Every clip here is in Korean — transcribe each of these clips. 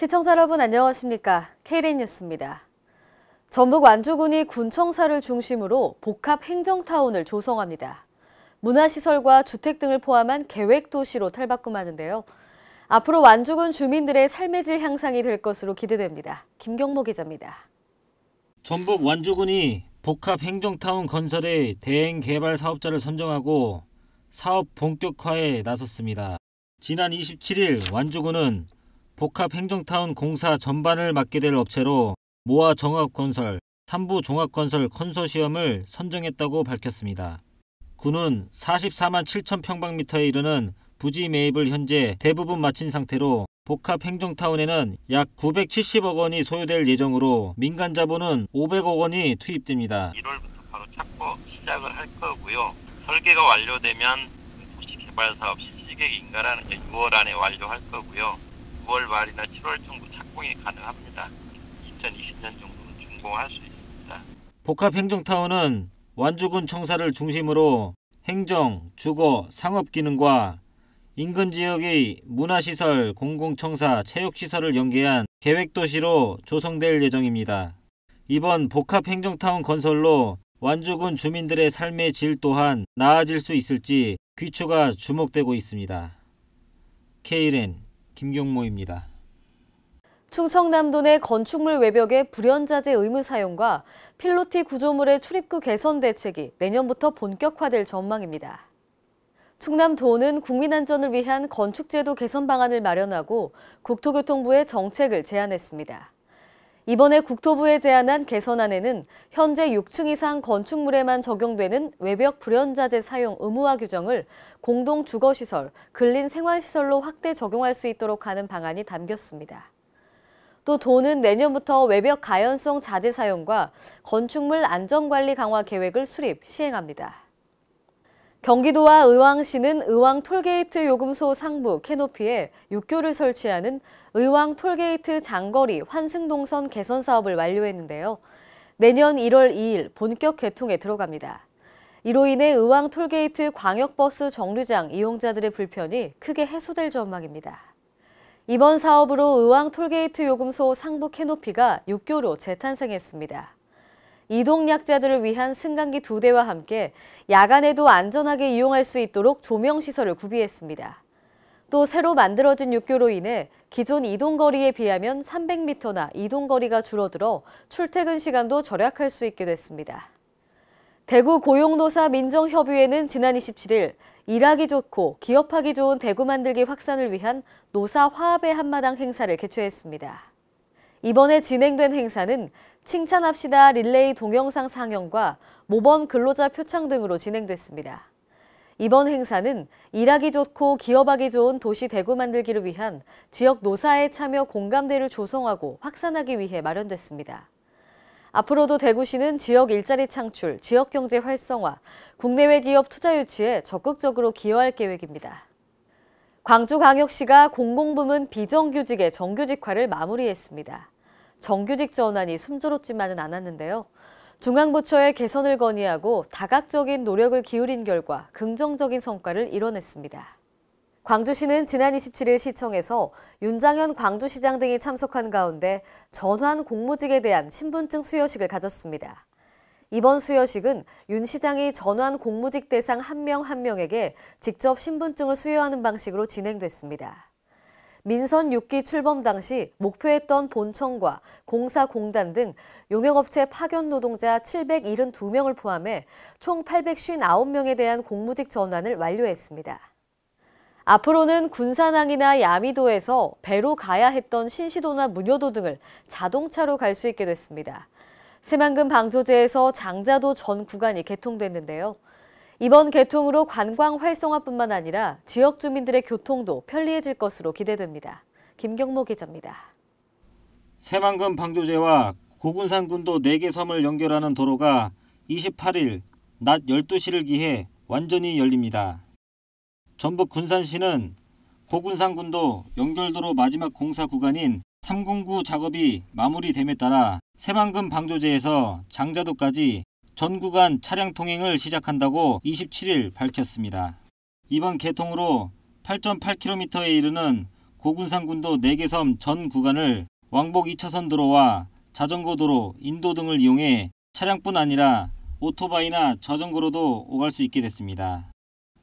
시청자 여러분 안녕하십니까? KLN 뉴스입니다. 전북 완주군이 군청사를 중심으로 복합 행정타운을 조성합니다. 문화시설과 주택 등을 포함한 계획도시로 탈바꿈하는데요. 앞으로 완주군 주민들의 삶의 질 향상이 될 것으로 기대됩니다. 김경모 기자입니다. 전북 완주군이 복합 행정타운 건설의 대행 개발 사업자를 선정하고 사업 본격화에 나섰습니다. 지난 27일 완주군은 복합행정타운 공사 전반을 맡게 될 업체로 모아 종합건설, 탐부 종합건설 컨소시엄을 선정했다고 밝혔습니다. 군은 44만 7천 평방미터에 이르는 부지 매입을 현재 대부분 마친 상태로 복합행정타운에는 약 970억 원이 소요될 예정으로 민간 자본은 500억 원이 투입됩니다. 1월부터 바로 착고 시작을 할 거고요. 설계가 완료되면 도시개발사업 실시계 인가라는 게 6월 안에 완료할 거고요. 9월 말이나 7월 정도 착공이 가능합니다. 2020년 정도는 준공할 수 있습니다. 복합행정타운은 완주군 청사를 중심으로 행정, 주거, 상업 기능과 인근 지역의 문화시설, 공공청사, 체육시설을 연계한 계획도시로 조성될 예정입니다. 이번 복합행정타운 건설로 완주군 주민들의 삶의 질 또한 나아질 수 있을지 귀추가 주목되고 있습니다. KLN 김경모입니다. 충청남도 내 건축물 외벽의 불연자재 의무 사용과 필로티 구조물의 출입구 개선 대책이 내년부터 본격화될 전망입니다. 충남도는 국민 안전을 위한 건축제도 개선 방안을 마련하고 국토교통부에 정책을 제안했습니다. 이번에 국토부에 제안한 개선안에는 현재 6층 이상 건축물에만 적용되는 외벽 불연자재 사용 의무화 규정을 공동 주거시설, 근린 생활시설로 확대 적용할 수 있도록 하는 방안이 담겼습니다. 또 도는 내년부터 외벽 가연성 자재 사용과 건축물 안전관리 강화 계획을 수립, 시행합니다. 경기도와 의왕시는 의왕 톨게이트 요금소 상부 캐노피에 육교를 설치하는 의왕 톨게이트 장거리 환승동선 개선 사업을 완료했는데요. 내년 1월 2일 본격 개통에 들어갑니다. 이로 인해 의왕 톨게이트 광역버스 정류장 이용자들의 불편이 크게 해소될 전망입니다. 이번 사업으로 의왕 톨게이트 요금소 상부 캐노피가 6교로 재탄생했습니다. 이동 약자들을 위한 승강기 두대와 함께 야간에도 안전하게 이용할 수 있도록 조명시설을 구비했습니다. 또 새로 만들어진 육교로 인해 기존 이동거리에 비하면 300m나 이동거리가 줄어들어 출퇴근 시간도 절약할 수 있게 됐습니다. 대구 고용노사 민정협의회는 지난 27일 일하기 좋고 기업하기 좋은 대구 만들기 확산을 위한 노사 화합의 한마당 행사를 개최했습니다. 이번에 진행된 행사는 칭찬합시다 릴레이 동영상 상영과 모범 근로자 표창 등으로 진행됐습니다. 이번 행사는 일하기 좋고 기업하기 좋은 도시 대구 만들기를 위한 지역 노사의 참여 공감대를 조성하고 확산하기 위해 마련됐습니다. 앞으로도 대구시는 지역 일자리 창출, 지역 경제 활성화, 국내외 기업 투자 유치에 적극적으로 기여할 계획입니다. 광주광역시가 공공부문 비정규직의 정규직화를 마무리했습니다. 정규직 전환이 숨조롭지만은 않았는데요. 중앙부처의 개선을 건의하고 다각적인 노력을 기울인 결과 긍정적인 성과를 이뤄냈습니다. 광주시는 지난 27일 시청에서 윤장현 광주시장 등이 참석한 가운데 전환 공무직에 대한 신분증 수여식을 가졌습니다. 이번 수여식은 윤 시장이 전환 공무직 대상 한 명 한 명에게 직접 신분증을 수여하는 방식으로 진행됐습니다. 민선 6기 출범 당시 목표했던 본청과 공사공단 등 용역업체 파견 노동자 772명을 포함해 총 859명에 대한 공무직 전환을 완료했습니다. 앞으로는 군산항이나 야미도에서 배로 가야 했던 신시도나 문여도 등을 자동차로 갈 수 있게 됐습니다. 새만금 방조제에서 장자도 전 구간이 개통됐는데요. 이번 개통으로 관광 활성화뿐만 아니라 지역 주민들의 교통도 편리해질 것으로 기대됩니다. 김경모 기자입니다. 새만금 방조제와 고군산군도 4개 섬을 연결하는 도로가 28일 낮 12시를 기해 완전히 열립니다. 전북 군산시는 고군산군도 연결도로 마지막 공사 구간인 309 작업이 마무리됨에 따라 새만금 방조제에서 장자도까지 전 구간 차량 통행을 시작한다고 27일 밝혔습니다. 이번 개통으로 8.8km에 이르는 고군산군도 4개 섬전 구간을 왕복 2차선 도로와 자전거 도로, 인도 등을 이용해 차량뿐 아니라 오토바이나 자전거로도 오갈 수 있게 됐습니다.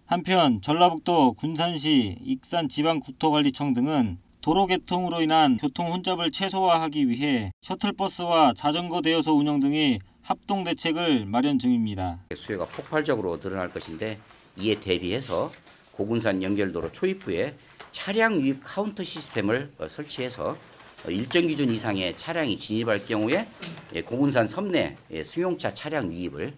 한편 전라북도 군산시 익산지방국토관리청 등은 도로 개통으로 인한 교통 혼잡을 최소화하기 위해 셔틀버스와 자전거 대여소 운영 등이 합동 대책을 마련 중입니다. 수요가 폭발적으로 늘어날 것인데 이에 대비해서 고군산 연결도로 초입부에 차량 유입 카운터 시스템을 어, 설치해서 어, 일정 기준 이상의 차량이 진입할 경우에 예, 고군산 섬내 예, 승용차 차량 유입을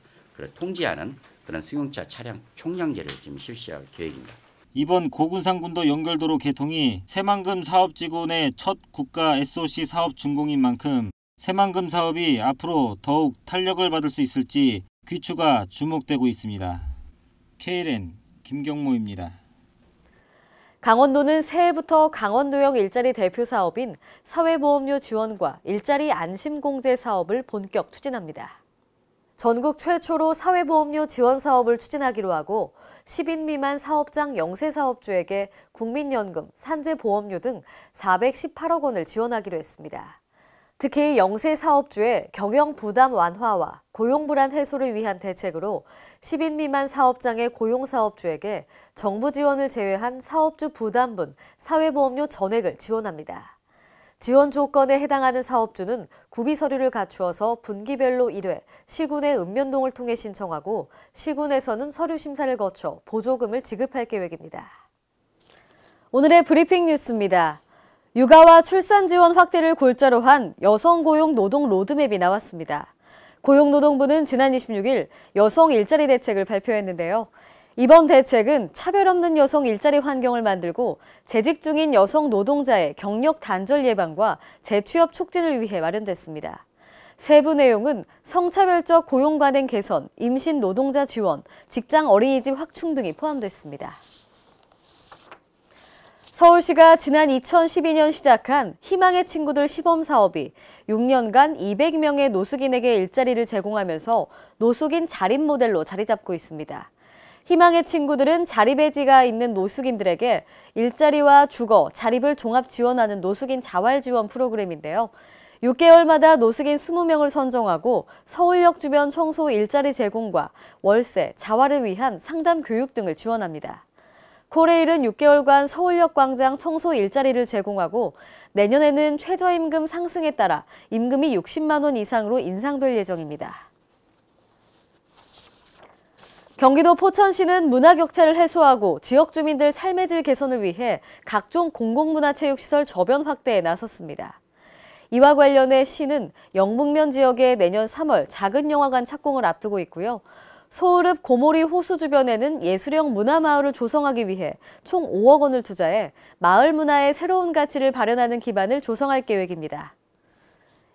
통제하는 그런 승용차 차량 총량제를 지금 실시할 계획입니다. 이번 고군산군도 연결도로 개통이 새만금 사업지구 내첫 국가 SOC 사업 준공인 만큼 새만금 사업이 앞으로 더욱 탄력을 받을 수 있을지 귀추가 주목되고 있습니다. KLN 김경모입니다. 강원도는 새해부터 강원도형 일자리 대표 사업인 사회보험료 지원과 일자리 안심공제 사업을 본격 추진합니다. 전국 최초로 사회보험료 지원 사업을 추진하기로 하고 10인 미만 사업장 영세 사업주에게 국민연금, 산재보험료 등 418억 원을 지원하기로 했습니다. 특히 영세 사업주의 경영 부담 완화와 고용 불안 해소를 위한 대책으로 10인 미만 사업장의 고용 사업주에게 정부 지원을 제외한 사업주 부담분 사회보험료 전액을 지원합니다. 지원 조건에 해당하는 사업주는 구비 서류를 갖추어서 분기별로 1회 시군의 읍면동을 통해 신청하고 시군에서는 서류 심사를 거쳐 보조금을 지급할 계획입니다. 오늘의 브리핑 뉴스입니다. 육아와 출산 지원 확대를 골자로 한 여성 고용 노동 로드맵이 나왔습니다. 고용노동부는 지난 26일 여성 일자리 대책을 발표했는데요. 이번 대책은 차별 없는 여성 일자리 환경을 만들고 재직 중인 여성 노동자의 경력 단절 예방과 재취업 촉진을 위해 마련됐습니다. 세부 내용은 성차별적 고용 관행 개선, 임신 노동자 지원, 직장 어린이집 확충 등이 포함됐습니다. 서울시가 지난 2012년 시작한 희망의 친구들 시범 사업이 6년간 200명의 노숙인에게 일자리를 제공하면서 노숙인 자립 모델로 자리 잡고 있습니다. 희망의 친구들은 자립의지가 있는 노숙인들에게 일자리와 주거, 자립을 종합 지원하는 노숙인 자활 지원 프로그램인데요. 6개월마다 노숙인 20명을 선정하고 서울역 주변 청소 일자리 제공과 월세, 자활을 위한 상담 교육 등을 지원합니다. 코레일은 6개월간 서울역 광장 청소 일자리를 제공하고 내년에는 최저임금 상승에 따라 임금이 60만 원 이상으로 인상될 예정입니다. 경기도 포천시는 문화 격차를 해소하고 지역 주민들 삶의 질 개선을 위해 각종 공공문화체육시설 저변 확대에 나섰습니다. 이와 관련해 시는 영북면 지역에 내년 3월 작은 영화관 착공을 앞두고 있고요. 소울읍 고모리 호수 주변에는 예술형 문화마을을 조성하기 위해 총 5억 원을 투자해 마을 문화의 새로운 가치를 발현하는 기반을 조성할 계획입니다.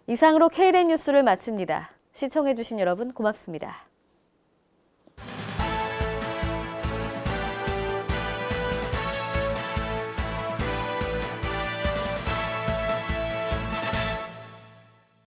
이상으로 KLN 뉴스를 마칩니다. 시청해주신 여러분 고맙습니다.